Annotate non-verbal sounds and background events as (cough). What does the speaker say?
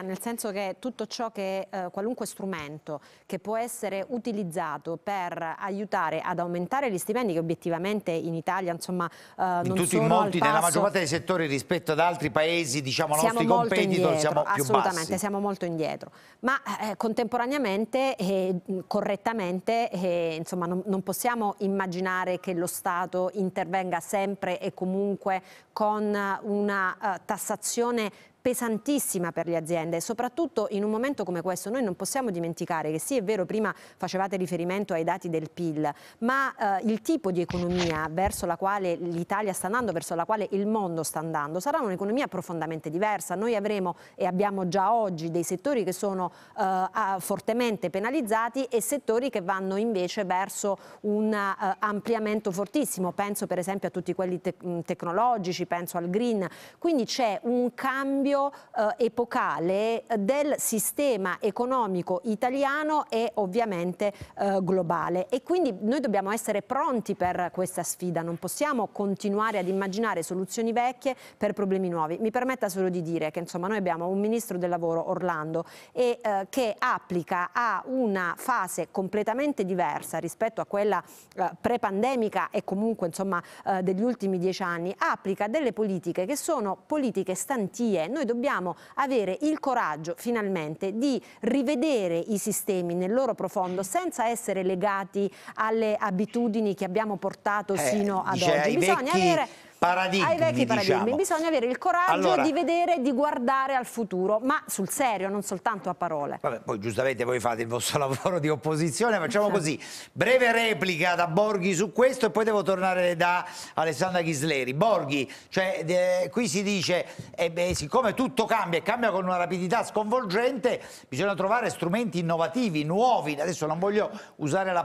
nel senso che tutto ciò che, eh, qualunque strumento che può essere utilizzato per aiutare ad aumentare gli stipendi che obiettivamente in Italia insomma eh, in tutti, sono in molti, nella maggior parte dei settori rispetto ad altri paesi diciamo siamo nostri competitor indietro, siamo più assolutamente, siamo molto indietro ma eh, contemporaneamente e eh, correttamente eh, insomma non, non possiamo immaginare che lo Stato intervenga sempre e comunque con una eh, tassazione pesantissima per le aziende soprattutto in un momento come questo noi non possiamo dimenticare che sì è vero prima facevate riferimento ai dati del PIL ma eh, il tipo di economia verso la quale l'Italia sta andando, verso la quale il mondo sta andando sarà un'economia profondamente diversa, noi avremo e abbiamo già oggi dei settori che sono eh, fortemente penalizzati e settori che vanno invece verso un eh, ampliamento fortissimo, penso per esempio a tutti quelli te tecnologici, penso al green, quindi c'è un cambio cambio eh, epocale eh, del sistema economico italiano e ovviamente eh, globale e quindi noi dobbiamo essere pronti per questa sfida, non possiamo continuare ad immaginare soluzioni vecchie per problemi nuovi. Mi permetta solo di dire che insomma, noi abbiamo un ministro del lavoro Orlando e, eh, che applica a una fase completamente diversa rispetto a quella eh, pre-pandemica e comunque insomma, eh, degli ultimi dieci anni, applica delle politiche che sono politiche stantie. Noi noi dobbiamo avere il coraggio finalmente di rivedere i sistemi nel loro profondo senza essere legati alle abitudini che abbiamo portato eh, sino ad cioè, oggi. Bisogna vecchi, avere paradigmi, ai vecchi diciamo. Bisogna avere il coraggio allora, di vedere, di guardare al futuro, ma sul serio, non soltanto a parole. Vabbè, poi giustamente voi fate il vostro (laughs) lavoro di opposizione, facciamo così, breve replica da Borghi su questo e poi devo tornare da Alessandra Ghisleri. Borghi, cioè, eh, qui si dice, eh beh, siccome tutto cambia e cambia con una rapidità sconvolgente, bisogna trovare strumenti innovativi, nuovi, adesso non voglio usare la